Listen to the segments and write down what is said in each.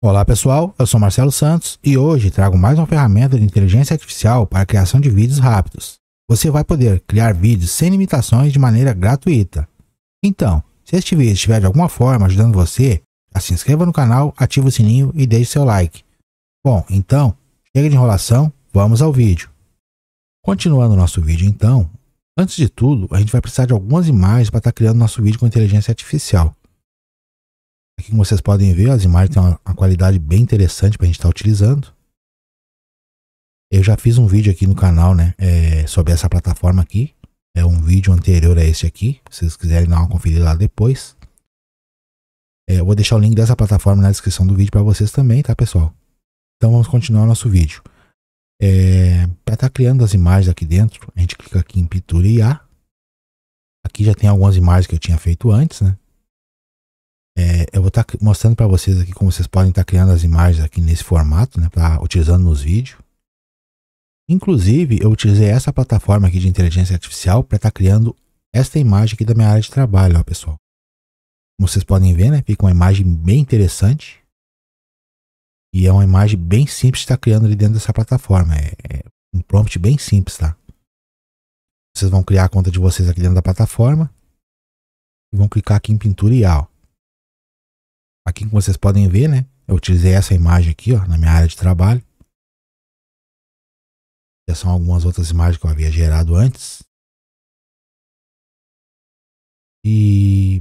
Olá pessoal, eu sou Marcelo Santos e hoje trago mais uma ferramenta de inteligência artificial para a criação de vídeos rápidos. Você vai poder criar vídeos sem limitações de maneira gratuita. Então, se este vídeo estiver de alguma forma ajudando você, já se inscreva no canal, ative o sininho e deixe seu like. Bom, então, chega de enrolação, vamos ao vídeo. Continuando o nosso vídeo então, antes de tudo, a gente vai precisar de algumas imagens para estar criando nosso vídeo com inteligência artificial. Aqui é como vocês podem ver, as imagens têm uma, uma qualidade bem interessante para a gente estar tá utilizando. Eu já fiz um vídeo aqui no canal, né, é, sobre essa plataforma aqui. É um vídeo anterior a esse aqui, se vocês quiserem dar uma conferida lá depois. É, eu vou deixar o link dessa plataforma na descrição do vídeo para vocês também, tá, pessoal? Então vamos continuar nosso vídeo. É, para estar tá criando as imagens aqui dentro, a gente clica aqui em pintura a. Aqui já tem algumas imagens que eu tinha feito antes, né? É, eu vou estar tá mostrando para vocês aqui como vocês podem estar tá criando as imagens aqui nesse formato, né, pra, tá utilizando nos vídeos. Inclusive, eu utilizei essa plataforma aqui de inteligência artificial para estar tá criando esta imagem aqui da minha área de trabalho, ó, pessoal. Como vocês podem ver, né, fica uma imagem bem interessante. E é uma imagem bem simples de estar tá criando ali dentro dessa plataforma. É, é um prompt bem simples, tá? Vocês vão criar a conta de vocês aqui dentro da plataforma. E vão clicar aqui em pintura e A. Ó. Aqui como vocês podem ver, né? Eu utilizei essa imagem aqui, ó, na minha área de trabalho. Essas são algumas outras imagens que eu havia gerado antes. E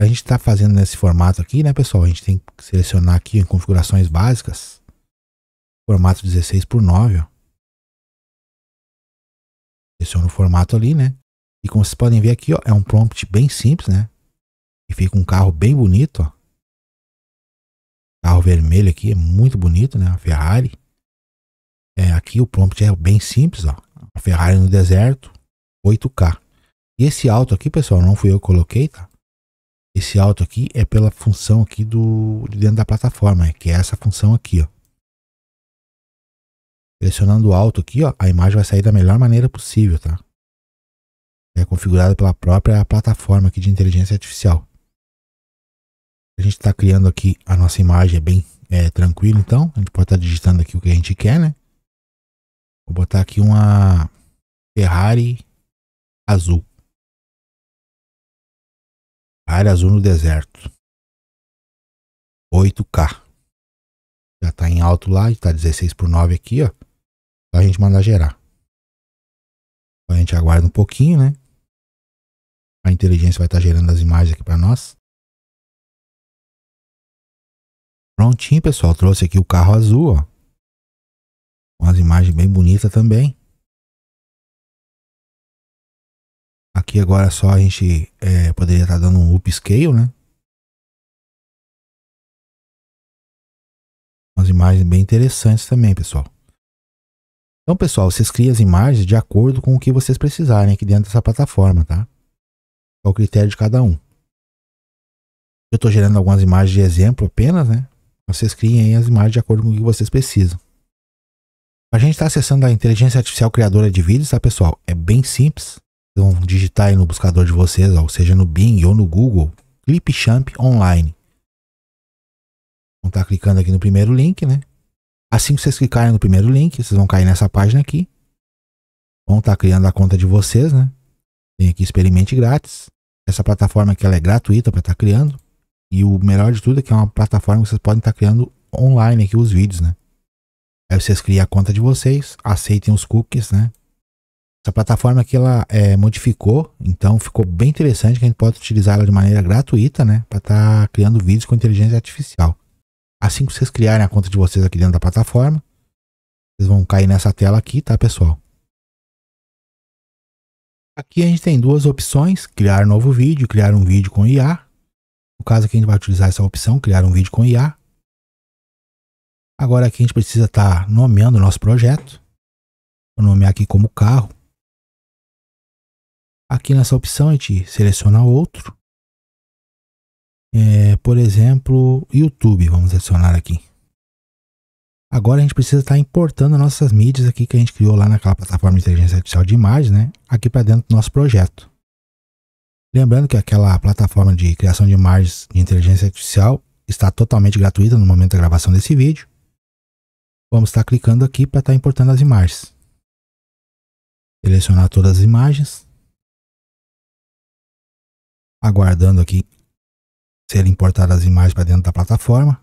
a gente está fazendo nesse formato aqui, né, pessoal? A gente tem que selecionar aqui em configurações básicas. Formato 16 por 9, ó. Seleciona o formato ali, né? E como vocês podem ver aqui, ó, é um prompt bem simples, né? E fica um carro bem bonito, ó. Carro vermelho aqui é muito bonito, né? A Ferrari. É, aqui o prompt é bem simples, ó. A Ferrari no deserto, 8K. E esse alto aqui, pessoal, não fui eu que coloquei, tá? Esse alto aqui é pela função aqui do de dentro da plataforma, é que é essa função aqui, ó. Pressionando o alto aqui, ó, a imagem vai sair da melhor maneira possível, tá? É configurada pela própria plataforma aqui de inteligência artificial. A gente está criando aqui a nossa imagem, é bem é, tranquilo, então. A gente pode estar tá digitando aqui o que a gente quer, né? Vou botar aqui uma Ferrari azul. Ferrari azul no deserto. 8K. Já está em alto lá, está 16 por 9 aqui, ó. Só a gente mandar gerar. Então a gente aguarda um pouquinho, né? A inteligência vai estar tá gerando as imagens aqui para nós. Prontinho, pessoal. Trouxe aqui o carro azul, ó. Umas imagens bem bonitas também. Aqui agora só a gente é, poderia estar tá dando um upscale, né? Umas imagens bem interessantes também, pessoal. Então, pessoal, vocês criam as imagens de acordo com o que vocês precisarem aqui dentro dessa plataforma, tá? É o critério de cada um. Eu estou gerando algumas imagens de exemplo apenas, né? Vocês criem as imagens de acordo com o que vocês precisam. A gente está acessando a inteligência artificial criadora de vídeos, tá pessoal? É bem simples. Vocês vão digitar aí no buscador de vocês, ó, ou seja no Bing ou no Google, Clipchamp Online. Vão estar tá clicando aqui no primeiro link, né? Assim que vocês clicarem no primeiro link, vocês vão cair nessa página aqui. Vão estar tá criando a conta de vocês, né? Tem aqui experimente grátis. Essa plataforma aqui ela é gratuita para estar tá criando. E o melhor de tudo é que é uma plataforma que vocês podem estar criando online aqui os vídeos, né? Aí vocês criam a conta de vocês, aceitem os cookies, né? Essa plataforma aqui ela é, modificou, então ficou bem interessante que a gente pode utilizar ela de maneira gratuita, né? Para estar tá criando vídeos com inteligência artificial. Assim que vocês criarem a conta de vocês aqui dentro da plataforma, vocês vão cair nessa tela aqui, tá, pessoal? Aqui a gente tem duas opções, criar novo vídeo, criar um vídeo com IA no caso aqui a gente vai utilizar essa opção, criar um vídeo com IA. Agora aqui a gente precisa estar tá nomeando o nosso projeto. Vou nomear aqui como carro. Aqui nessa opção a gente seleciona outro. É, por exemplo, YouTube, vamos adicionar aqui. Agora a gente precisa estar tá importando as nossas mídias aqui que a gente criou lá naquela plataforma de inteligência artificial de imagem, né? Aqui para dentro do nosso projeto. Lembrando que aquela plataforma de criação de imagens de inteligência artificial está totalmente gratuita no momento da gravação desse vídeo. Vamos estar clicando aqui para estar importando as imagens. Selecionar todas as imagens. Aguardando aqui serem importadas as imagens para dentro da plataforma.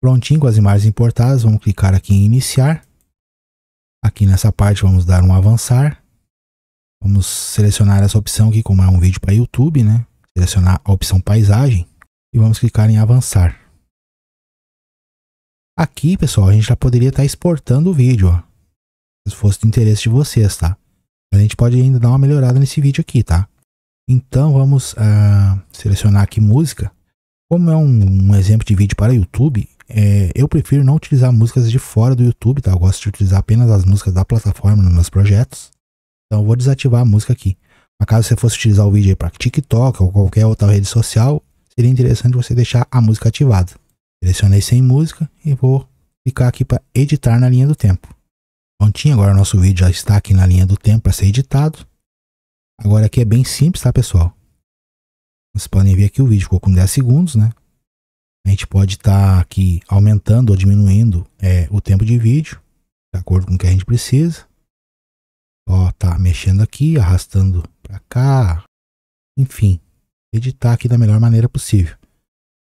Prontinho com as imagens importadas, vamos clicar aqui em iniciar. Aqui nessa parte vamos dar um avançar. Vamos selecionar essa opção aqui, como é um vídeo para YouTube, né? Selecionar a opção paisagem e vamos clicar em avançar. Aqui, pessoal, a gente já poderia estar tá exportando o vídeo, ó. Se fosse do interesse de vocês, tá? A gente pode ainda dar uma melhorada nesse vídeo aqui, tá? Então vamos uh, selecionar aqui música. Como é um, um exemplo de vídeo para YouTube, é, eu prefiro não utilizar músicas de fora do YouTube, tá? Eu gosto de utilizar apenas as músicas da plataforma nos meus projetos. Então eu vou desativar a música aqui. Mas caso você fosse utilizar o vídeo para TikTok ou qualquer outra rede social, seria interessante você deixar a música ativada. Selecionei sem música e vou clicar aqui para editar na linha do tempo. Prontinho, agora nosso vídeo já está aqui na linha do tempo para ser editado. Agora aqui é bem simples, tá pessoal? Vocês podem ver que o vídeo ficou com 10 segundos, né? A gente pode estar tá aqui aumentando ou diminuindo é, o tempo de vídeo, de acordo com o que a gente precisa ficar mexendo aqui, arrastando para cá, enfim, editar aqui da melhor maneira possível.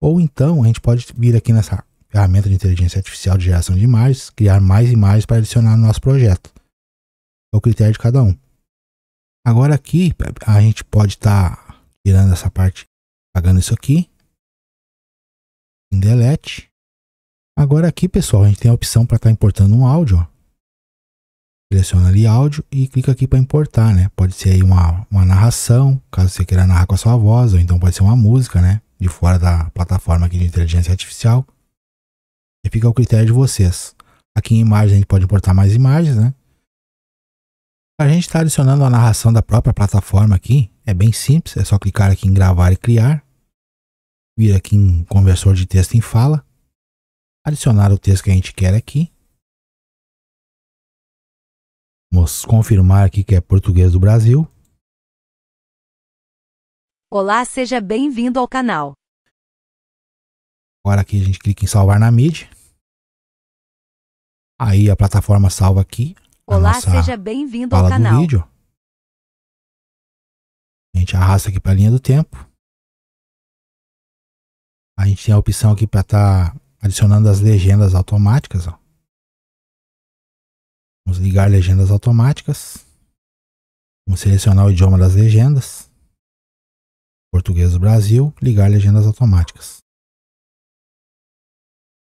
Ou então a gente pode vir aqui nessa ferramenta de inteligência artificial de geração de imagens, criar mais imagens para adicionar no nosso projeto. É o critério de cada um. Agora aqui a gente pode estar tá tirando essa parte, apagando isso aqui. Em delete. Agora aqui, pessoal, a gente tem a opção para estar tá importando um áudio. Ó seleciona ali áudio e clica aqui para importar, né? Pode ser aí uma, uma narração, caso você queira narrar com a sua voz, ou então pode ser uma música, né? De fora da plataforma aqui de inteligência artificial. E fica ao critério de vocês. Aqui em imagens a gente pode importar mais imagens, né? A gente está adicionando a narração da própria plataforma aqui. É bem simples, é só clicar aqui em gravar e criar. Vir aqui em conversor de texto em fala. Adicionar o texto que a gente quer aqui. Vamos confirmar aqui que é português do Brasil. Olá, seja bem-vindo ao canal. Agora aqui a gente clica em salvar na mídia. Aí a plataforma salva aqui. Olá, seja bem-vindo ao canal. vídeo. A gente arrasta aqui para a linha do tempo. A gente tem a opção aqui para estar tá adicionando as legendas automáticas. Ó. Vamos ligar legendas automáticas. Vamos selecionar o idioma das legendas. Português do Brasil, ligar legendas automáticas.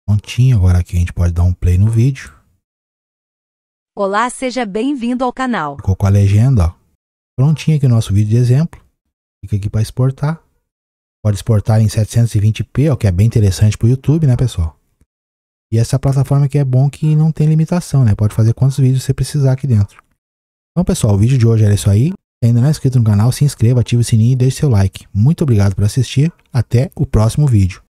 Prontinho, agora aqui a gente pode dar um play no vídeo. Olá, seja bem-vindo ao canal. Ficou com a legenda, ó. Prontinho aqui o nosso vídeo de exemplo. Clica aqui para exportar. Pode exportar em 720p, ó, que é bem interessante para o YouTube, né, pessoal? E essa plataforma que é bom que não tem limitação, né? Pode fazer quantos vídeos você precisar aqui dentro. Então, pessoal, o vídeo de hoje era isso aí. Se ainda não é inscrito no canal, se inscreva, ative o sininho e deixe seu like. Muito obrigado por assistir. Até o próximo vídeo.